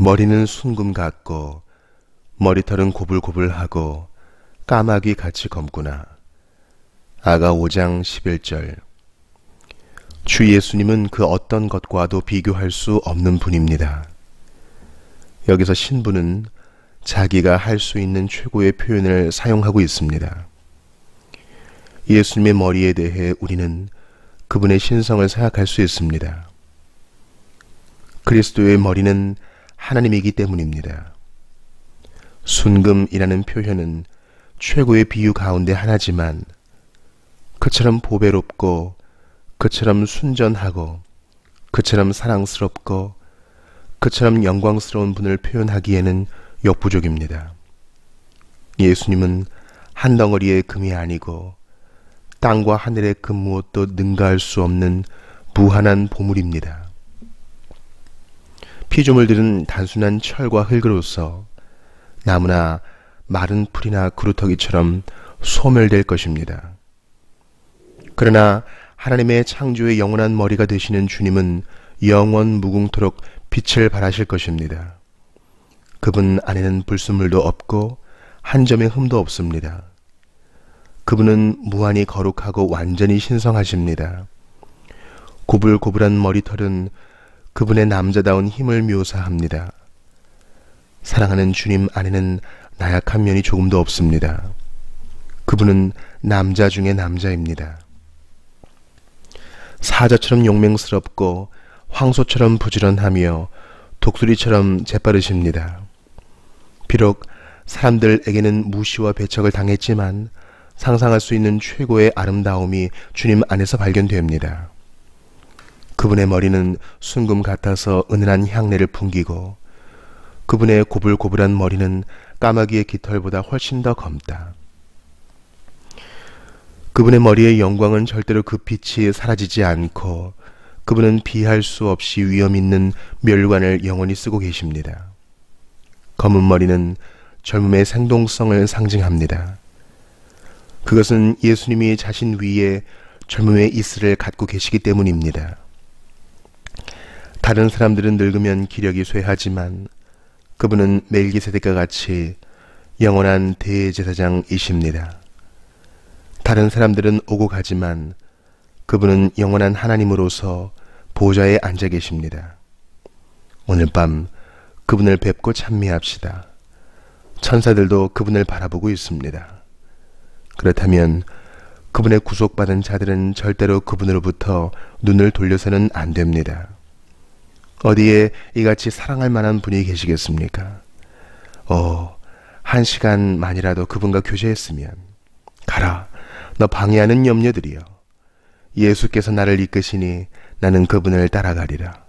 머리는 순금 같고 머리털은 고불고불하고 까마귀 같이 검구나. 아가 5장 11절 주 예수님은 그 어떤 것과도 비교할 수 없는 분입니다. 여기서 신부는 자기가 할 수 있는 최고의 표현을 사용하고 있습니다. 예수님의 머리에 대해 우리는 그분의 신성을 생각할 수 있습니다. 그리스도의 머리는 하나님이기 때문입니다. 순금이라는 표현은 최고의 비유 가운데 하나지만 그처럼 보배롭고 그처럼 순전하고 그처럼 사랑스럽고 그처럼 영광스러운 분을 표현하기에는 역부족입니다. 예수님은 한 덩어리의 금이 아니고 땅과 하늘의 금 무엇도 능가할 수 없는 무한한 보물입니다. 피조물들은 단순한 철과 흙으로서 나무나 마른 풀이나 그루터기처럼 소멸될 것입니다. 그러나 하나님의 창조의 영원한 머리가 되시는 주님은 영원 무궁토록 빛을 발하실 것입니다. 그분 안에는 불순물도 없고 한 점의 흠도 없습니다. 그분은 무한히 거룩하고 완전히 신성하십니다. 고불고불한 머리털은 그분의 남자다운 힘을 묘사합니다. 사랑하는 주님 안에는 나약한 면이 조금도 없습니다. 그분은 남자 중의 남자입니다. 사자처럼 용맹스럽고 황소처럼 부지런하며 독수리처럼 재빠르십니다. 비록 사람들에게는 무시와 배척을 당했지만 상상할 수 있는 최고의 아름다움이 주님 안에서 발견됩니다. 그분의 머리는 순금 같아서 은은한 향내를 풍기고 그분의 고불고불한 머리는 까마귀의 깃털보다 훨씬 더 검다. 그분의 머리의 영광은 절대로 그 빛이 사라지지 않고 그분은 비할 수 없이 위험 있는 멸관을 영원히 쓰고 계십니다. 검은 머리는 젊음의 생동성을 상징합니다. 그것은 예수님이 자신 위에 젊음의 이슬을 갖고 계시기 때문입니다. 다른 사람들은 늙으면 기력이 쇠하지만 그분은 멜기세덱과 같이 영원한 대제사장이십니다. 다른 사람들은 오고 가지만 그분은 영원한 하나님으로서 보좌에 앉아 계십니다. 오늘 밤 그분을 뵙고 찬미합시다. 천사들도 그분을 바라보고 있습니다. 그렇다면 그분의 구속받은 자들은 절대로 그분으로부터 눈을 돌려서는 안 됩니다. 어디에 이같이 사랑할 만한 분이 계시겠습니까? 어, 한 시간만이라도 그분과 교제했으면 가라, 너 방해하는 염려들이여. 예수께서 나를 이끄시니 나는 그분을 따라가리라.